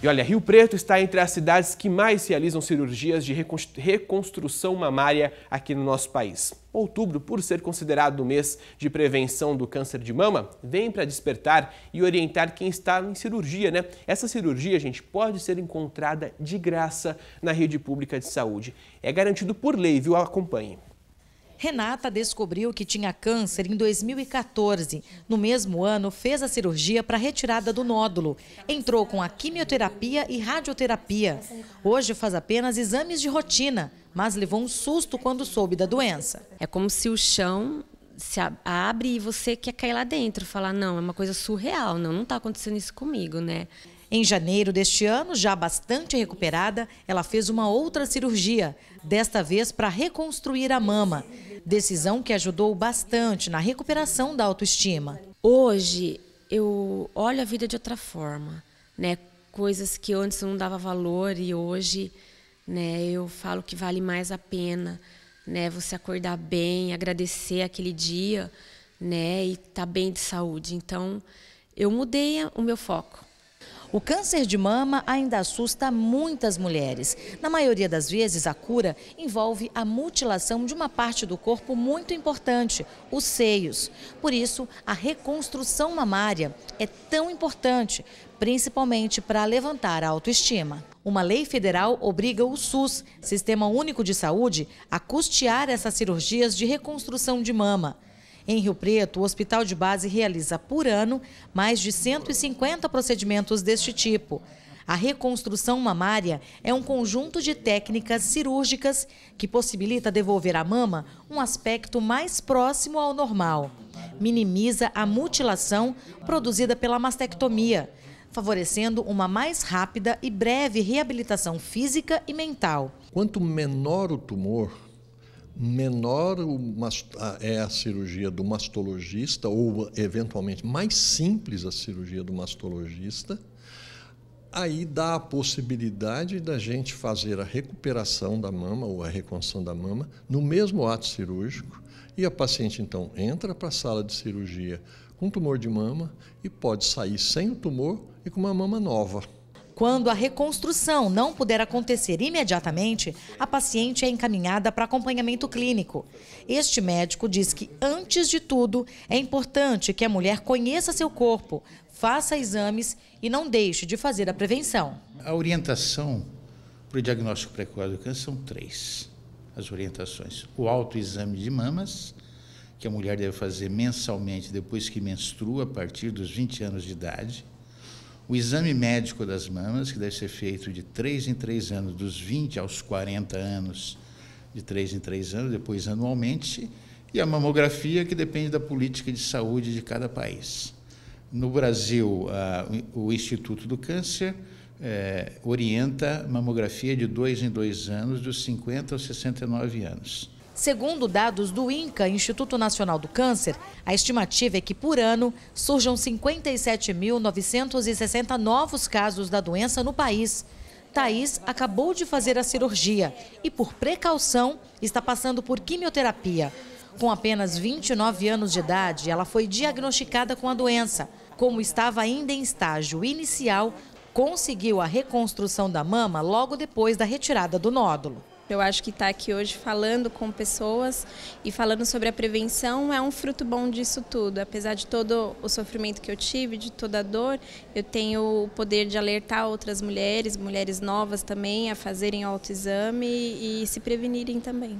E olha, Rio Preto está entre as cidades que mais realizam cirurgias de reconstrução mamária aqui no nosso país. Outubro, por ser considerado o mês de prevenção do câncer de mama, vem para despertar e orientar quem está em cirurgia, né? Essa cirurgia, gente, pode ser encontrada de graça na rede pública de saúde. É garantido por lei, viu? Acompanhe. Renata descobriu que tinha câncer em 2014. No mesmo ano, fez a cirurgia para retirada do nódulo. Entrou com a quimioterapia e radioterapia. Hoje faz apenas exames de rotina, mas levou um susto quando soube da doença. É como se o chão se abre e você quer cair lá dentro, falar não, é uma coisa surreal, não, não está acontecendo isso comigo, né? Em janeiro deste ano, já bastante recuperada, ela fez uma outra cirurgia, desta vez para reconstruir a mama. Decisão que ajudou bastante na recuperação da autoestima. Hoje eu olho a vida de outra forma, né? Coisas que antes não dava valor e hoje, né, eu falo que vale mais a pena, né, você acordar bem, agradecer aquele dia, né, e estar tá bem de saúde. Então, eu mudei o meu foco. O câncer de mama ainda assusta muitas mulheres. Na maioria das vezes, a cura envolve a mutilação de uma parte do corpo muito importante, os seios. Por isso, a reconstrução mamária é tão importante, principalmente para levantar a autoestima. Uma lei federal obriga o SUS, Sistema Único de Saúde, a custear essas cirurgias de reconstrução de mama. Em Rio Preto, o hospital de base realiza por ano mais de 150 procedimentos deste tipo. A reconstrução mamária é um conjunto de técnicas cirúrgicas que possibilita devolver à mama um aspecto mais próximo ao normal. Minimiza a mutilação produzida pela mastectomia, favorecendo uma mais rápida e breve reabilitação física e mental. Quanto menor o tumor, menor é a cirurgia do mastologista, ou eventualmente mais simples a cirurgia do mastologista, aí dá a possibilidade da gente fazer a recuperação da mama ou a reconstrução da mama no mesmo ato cirúrgico. E a paciente então entra para a sala de cirurgia com tumor de mama e pode sair sem o tumor e com uma mama nova. Quando a reconstrução não puder acontecer imediatamente, a paciente é encaminhada para acompanhamento clínico. Este médico diz que, antes de tudo, é importante que a mulher conheça seu corpo, faça exames e não deixe de fazer a prevenção. A orientação para o diagnóstico precoce do câncer são três as orientações. O autoexame de mamas, que a mulher deve fazer mensalmente depois que menstrua, a partir dos 20 anos de idade o exame médico das mamas, que deve ser feito de 3 em 3 anos, dos 20 aos 40 anos, de 3 em 3 anos, depois anualmente, e a mamografia, que depende da política de saúde de cada país. No Brasil, o Instituto do Câncer é, orienta mamografia de 2 em 2 anos, dos 50 aos 69 anos. Segundo dados do INCA, Instituto Nacional do Câncer, a estimativa é que por ano surjam 57.960 novos casos da doença no país. Thaís acabou de fazer a cirurgia e, por precaução, está passando por quimioterapia. Com apenas 29 anos de idade, ela foi diagnosticada com a doença. Como estava ainda em estágio inicial, conseguiu a reconstrução da mama logo depois da retirada do nódulo. Eu acho que estar tá aqui hoje falando com pessoas e falando sobre a prevenção é um fruto bom disso tudo. Apesar de todo o sofrimento que eu tive, de toda a dor, eu tenho o poder de alertar outras mulheres, mulheres novas também, a fazerem autoexame e se prevenirem também.